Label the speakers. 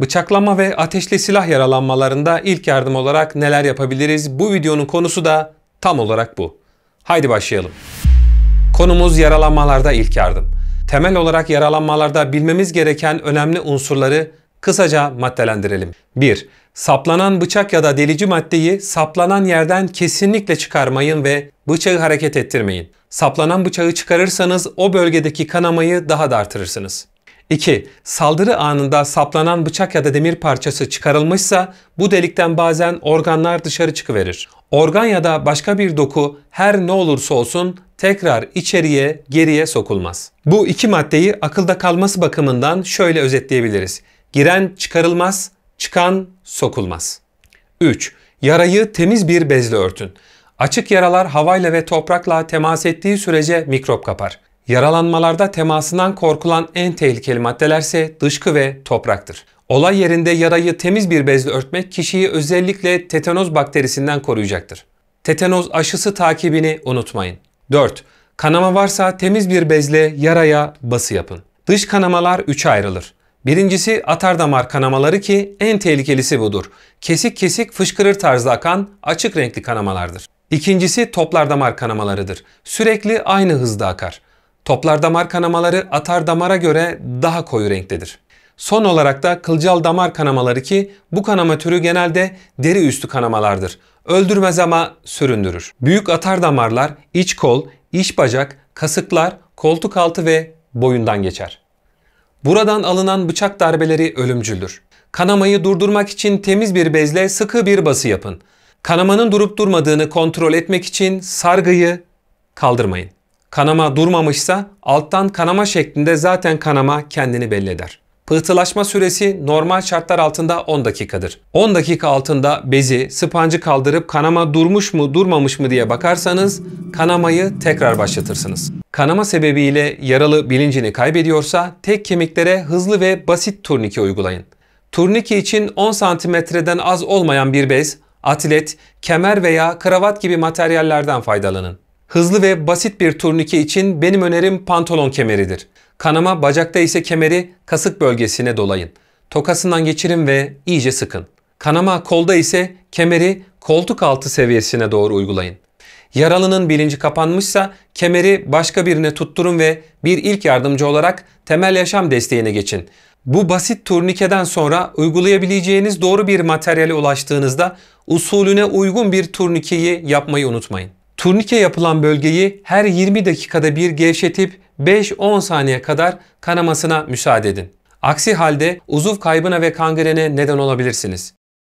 Speaker 1: Bıçaklama ve ateşli silah yaralanmalarında ilk yardım olarak neler yapabiliriz? Bu videonun konusu da tam olarak bu. Haydi başlayalım. Konumuz yaralanmalarda ilk yardım. Temel olarak yaralanmalarda bilmemiz gereken önemli unsurları kısaca maddelendirelim. 1. Saplanan bıçak ya da delici maddeyi saplanan yerden kesinlikle çıkarmayın ve bıçağı hareket ettirmeyin. Saplanan bıçağı çıkarırsanız o bölgedeki kanamayı daha da artırırsınız. 2. Saldırı anında saplanan bıçak ya da demir parçası çıkarılmışsa bu delikten bazen organlar dışarı çıkıverir. Organ ya da başka bir doku her ne olursa olsun tekrar içeriye geriye sokulmaz. Bu iki maddeyi akılda kalması bakımından şöyle özetleyebiliriz. Giren çıkarılmaz, çıkan sokulmaz. 3. Yarayı temiz bir bezle örtün. Açık yaralar havayla ve toprakla temas ettiği sürece mikrop kapar. Yaralanmalarda temasından korkulan en tehlikeli maddelerse dışkı ve topraktır. Olay yerinde yarayı temiz bir bezle örtmek kişiyi özellikle tetanoz bakterisinden koruyacaktır. Tetanoz aşısı takibini unutmayın. 4. Kanama varsa temiz bir bezle yaraya bası yapın. Dış kanamalar 3'e ayrılır. Birincisi atar damar kanamaları ki en tehlikelisi budur. Kesik kesik fışkırır tarzda akan açık renkli kanamalardır. İkincisi toplar damar kanamalarıdır. Sürekli aynı hızda akar. Toplar damar kanamaları atar damara göre daha koyu renktedir. Son olarak da kılcal damar kanamaları ki bu kanama türü genelde deri üstü kanamalardır. Öldürmez ama süründürür. Büyük atar damarlar iç kol, iç bacak, kasıklar, koltuk altı ve boyundan geçer. Buradan alınan bıçak darbeleri ölümcüldür. Kanamayı durdurmak için temiz bir bezle sıkı bir bası yapın. Kanamanın durup durmadığını kontrol etmek için sargıyı kaldırmayın. Kanama durmamışsa alttan kanama şeklinde zaten kanama kendini belli eder. Pıhtılaşma süresi normal şartlar altında 10 dakikadır. 10 dakika altında bezi, spancı kaldırıp kanama durmuş mu durmamış mı diye bakarsanız kanamayı tekrar başlatırsınız. Kanama sebebiyle yaralı bilincini kaybediyorsa tek kemiklere hızlı ve basit turnike uygulayın. Turnike için 10 santimetreden az olmayan bir bez, atlet, kemer veya kravat gibi materyallerden faydalanın. Hızlı ve basit bir turnike için benim önerim pantolon kemeridir. Kanama bacakta ise kemeri kasık bölgesine dolayın. Tokasından geçirin ve iyice sıkın. Kanama kolda ise kemeri koltuk altı seviyesine doğru uygulayın. Yaralının bilinci kapanmışsa kemeri başka birine tutturun ve bir ilk yardımcı olarak temel yaşam desteğine geçin. Bu basit turnikeden sonra uygulayabileceğiniz doğru bir materyale ulaştığınızda usulüne uygun bir turnikeyi yapmayı unutmayın. Turnike yapılan bölgeyi her 20 dakikada bir gevşetip 5-10 saniye kadar kanamasına müsaade edin. Aksi halde uzuv kaybına ve kangrene neden olabilirsiniz.